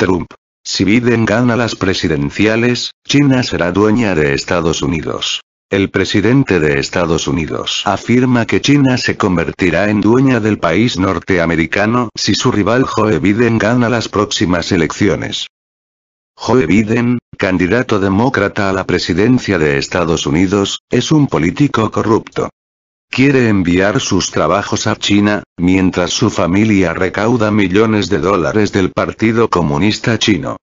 Trump. Si Biden gana las presidenciales, China será dueña de Estados Unidos. El presidente de Estados Unidos afirma que China se convertirá en dueña del país norteamericano si su rival Joe Biden gana las próximas elecciones. Joe Biden, candidato demócrata a la presidencia de Estados Unidos, es un político corrupto. Quiere enviar sus trabajos a China, mientras su familia recauda millones de dólares del Partido Comunista Chino.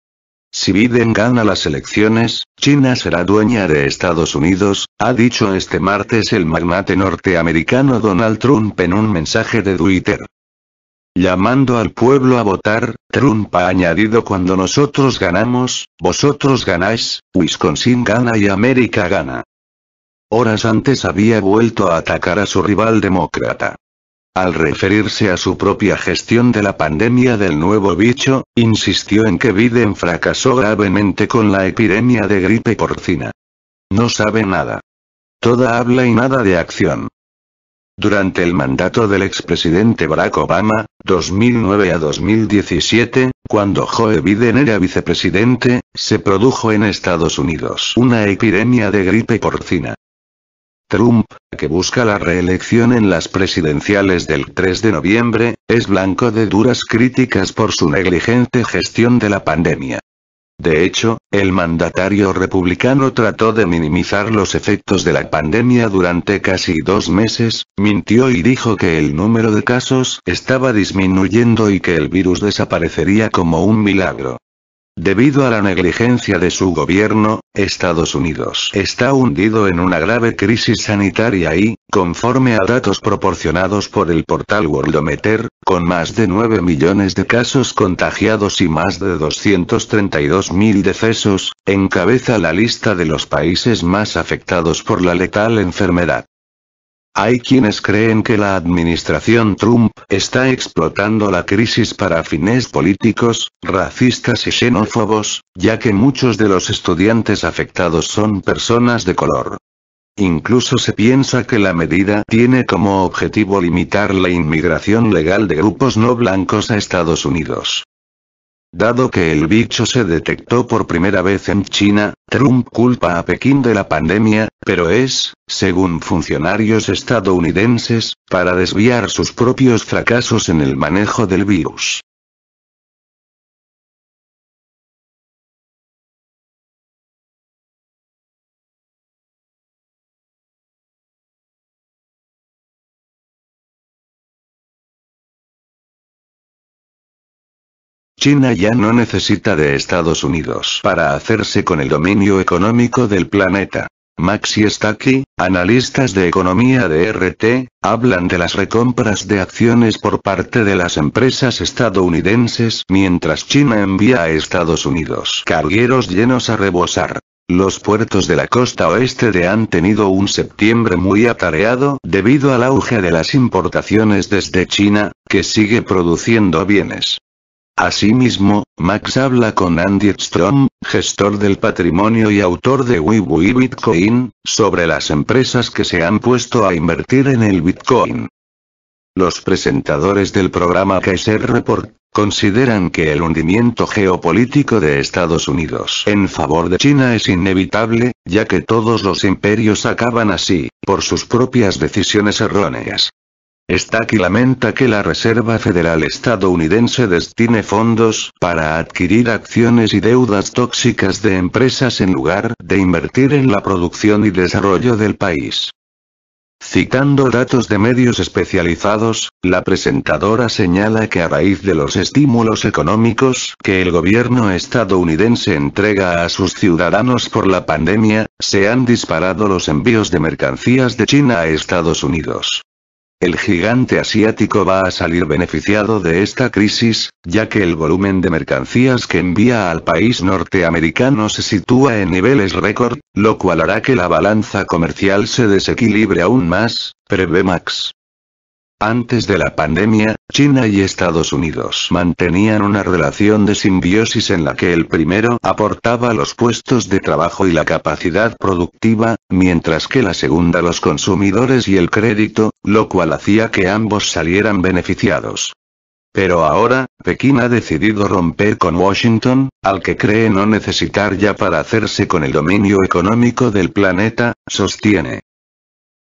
Si Biden gana las elecciones, China será dueña de Estados Unidos, ha dicho este martes el magnate norteamericano Donald Trump en un mensaje de Twitter. Llamando al pueblo a votar, Trump ha añadido cuando nosotros ganamos, vosotros ganáis, Wisconsin gana y América gana. Horas antes había vuelto a atacar a su rival demócrata. Al referirse a su propia gestión de la pandemia del nuevo bicho, insistió en que Biden fracasó gravemente con la epidemia de gripe porcina. No sabe nada. Toda habla y nada de acción. Durante el mandato del expresidente Barack Obama, 2009 a 2017, cuando Joe Biden era vicepresidente, se produjo en Estados Unidos una epidemia de gripe porcina. Trump, que busca la reelección en las presidenciales del 3 de noviembre, es blanco de duras críticas por su negligente gestión de la pandemia. De hecho, el mandatario republicano trató de minimizar los efectos de la pandemia durante casi dos meses, mintió y dijo que el número de casos estaba disminuyendo y que el virus desaparecería como un milagro. Debido a la negligencia de su gobierno, Estados Unidos está hundido en una grave crisis sanitaria y, conforme a datos proporcionados por el portal Worldometer, con más de 9 millones de casos contagiados y más de 232 mil decesos, encabeza la lista de los países más afectados por la letal enfermedad. Hay quienes creen que la administración Trump está explotando la crisis para fines políticos, racistas y xenófobos, ya que muchos de los estudiantes afectados son personas de color. Incluso se piensa que la medida tiene como objetivo limitar la inmigración legal de grupos no blancos a Estados Unidos. Dado que el bicho se detectó por primera vez en China, Trump culpa a Pekín de la pandemia, pero es, según funcionarios estadounidenses, para desviar sus propios fracasos en el manejo del virus. China ya no necesita de Estados Unidos para hacerse con el dominio económico del planeta. Maxi Stacky, analistas de economía de RT, hablan de las recompras de acciones por parte de las empresas estadounidenses mientras China envía a Estados Unidos cargueros llenos a rebosar. Los puertos de la costa oeste de han tenido un septiembre muy atareado debido al auge de las importaciones desde China, que sigue produciendo bienes. Asimismo, Max habla con Andy Strom, gestor del patrimonio y autor de WeWeBitcoin, Bitcoin, sobre las empresas que se han puesto a invertir en el Bitcoin. Los presentadores del programa Kaiser Report consideran que el hundimiento geopolítico de Estados Unidos en favor de China es inevitable, ya que todos los imperios acaban así, por sus propias decisiones erróneas. Stack lamenta que la Reserva Federal estadounidense destine fondos para adquirir acciones y deudas tóxicas de empresas en lugar de invertir en la producción y desarrollo del país. Citando datos de medios especializados, la presentadora señala que a raíz de los estímulos económicos que el gobierno estadounidense entrega a sus ciudadanos por la pandemia, se han disparado los envíos de mercancías de China a Estados Unidos. El gigante asiático va a salir beneficiado de esta crisis, ya que el volumen de mercancías que envía al país norteamericano se sitúa en niveles récord, lo cual hará que la balanza comercial se desequilibre aún más, prevé Max. Antes de la pandemia, China y Estados Unidos mantenían una relación de simbiosis en la que el primero aportaba los puestos de trabajo y la capacidad productiva, mientras que la segunda los consumidores y el crédito, lo cual hacía que ambos salieran beneficiados. Pero ahora, Pekín ha decidido romper con Washington, al que cree no necesitar ya para hacerse con el dominio económico del planeta, sostiene.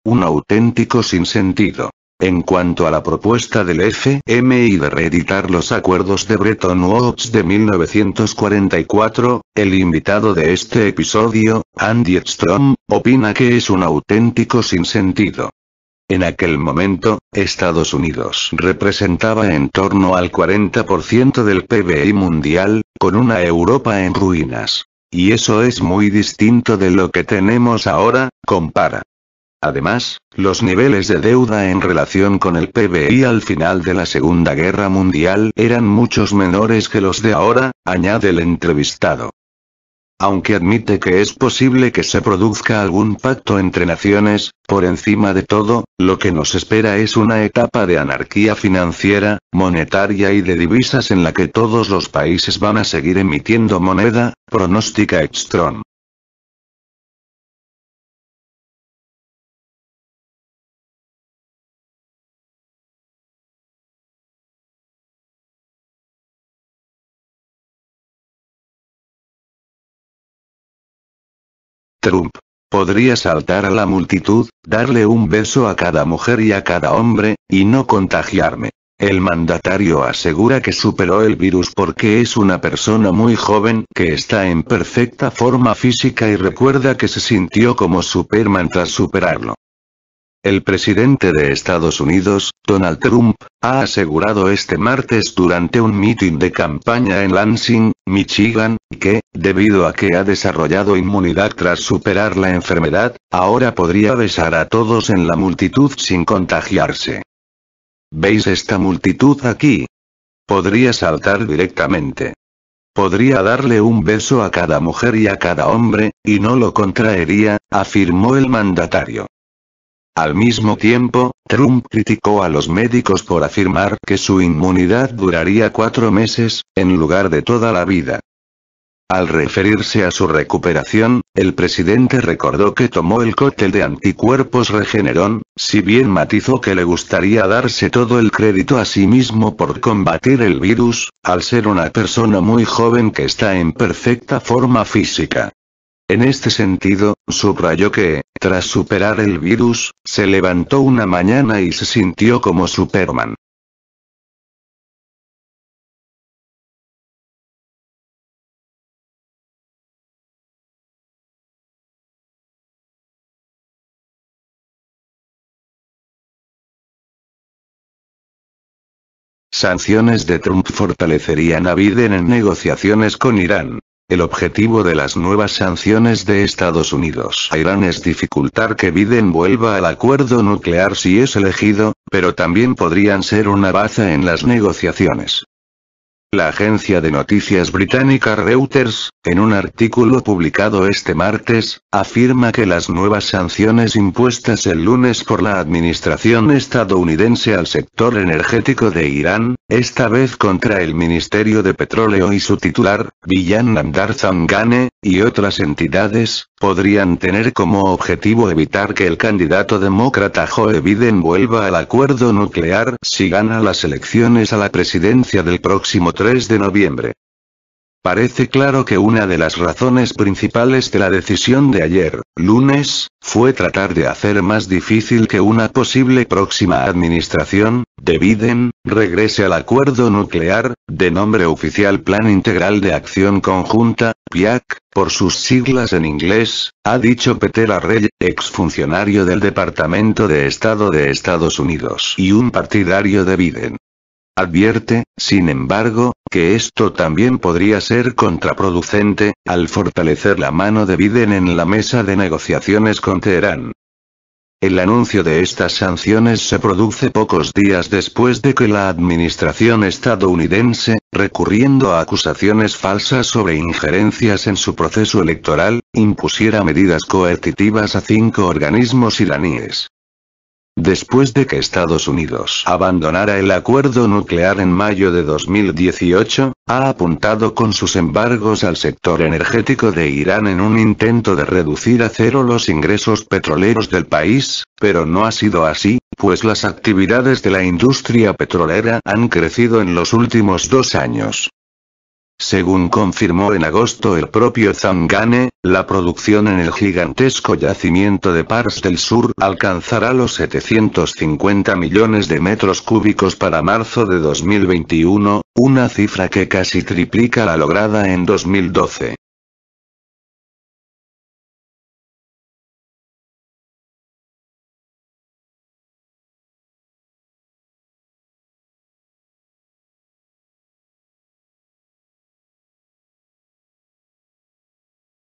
Un auténtico sinsentido. En cuanto a la propuesta del FMI de reeditar los acuerdos de Bretton Woods de 1944, el invitado de este episodio, Andy Strom, opina que es un auténtico sinsentido. En aquel momento, Estados Unidos representaba en torno al 40% del PBI mundial, con una Europa en ruinas. Y eso es muy distinto de lo que tenemos ahora, compara. Además, los niveles de deuda en relación con el PBI al final de la Segunda Guerra Mundial eran muchos menores que los de ahora, añade el entrevistado. Aunque admite que es posible que se produzca algún pacto entre naciones, por encima de todo, lo que nos espera es una etapa de anarquía financiera, monetaria y de divisas en la que todos los países van a seguir emitiendo moneda, pronostica Extron. Trump. Podría saltar a la multitud, darle un beso a cada mujer y a cada hombre, y no contagiarme. El mandatario asegura que superó el virus porque es una persona muy joven que está en perfecta forma física y recuerda que se sintió como Superman tras superarlo. El presidente de Estados Unidos, Donald Trump, ha asegurado este martes durante un mitin de campaña en Lansing, Michigan, que, debido a que ha desarrollado inmunidad tras superar la enfermedad, ahora podría besar a todos en la multitud sin contagiarse. ¿Veis esta multitud aquí? Podría saltar directamente. Podría darle un beso a cada mujer y a cada hombre, y no lo contraería, afirmó el mandatario. Al mismo tiempo, Trump criticó a los médicos por afirmar que su inmunidad duraría cuatro meses, en lugar de toda la vida. Al referirse a su recuperación, el presidente recordó que tomó el cóctel de anticuerpos Regeneron, si bien matizó que le gustaría darse todo el crédito a sí mismo por combatir el virus, al ser una persona muy joven que está en perfecta forma física. En este sentido, subrayó que, tras superar el virus, se levantó una mañana y se sintió como Superman. Sanciones de Trump fortalecerían a Biden en negociaciones con Irán. El objetivo de las nuevas sanciones de Estados Unidos a Irán es dificultar que Biden vuelva al acuerdo nuclear si es elegido, pero también podrían ser una baza en las negociaciones. La agencia de noticias británica Reuters, en un artículo publicado este martes, afirma que las nuevas sanciones impuestas el lunes por la administración estadounidense al sector energético de Irán, esta vez contra el Ministerio de Petróleo y su titular, Villan Namdar Zangane, y otras entidades, podrían tener como objetivo evitar que el candidato demócrata Joe Biden vuelva al acuerdo nuclear si gana las elecciones a la presidencia del próximo 3 de noviembre. Parece claro que una de las razones principales de la decisión de ayer, lunes, fue tratar de hacer más difícil que una posible próxima administración, de Biden, regrese al acuerdo nuclear, de nombre oficial Plan Integral de Acción Conjunta, PIAC, por sus siglas en inglés, ha dicho Peter Arrey, exfuncionario del Departamento de Estado de Estados Unidos y un partidario de Biden. Advierte, sin embargo, que esto también podría ser contraproducente, al fortalecer la mano de Biden en la mesa de negociaciones con Teherán. El anuncio de estas sanciones se produce pocos días después de que la administración estadounidense, recurriendo a acusaciones falsas sobre injerencias en su proceso electoral, impusiera medidas coercitivas a cinco organismos iraníes. Después de que Estados Unidos abandonara el acuerdo nuclear en mayo de 2018, ha apuntado con sus embargos al sector energético de Irán en un intento de reducir a cero los ingresos petroleros del país, pero no ha sido así, pues las actividades de la industria petrolera han crecido en los últimos dos años. Según confirmó en agosto el propio Zangane, la producción en el gigantesco yacimiento de Pars del Sur alcanzará los 750 millones de metros cúbicos para marzo de 2021, una cifra que casi triplica la lograda en 2012.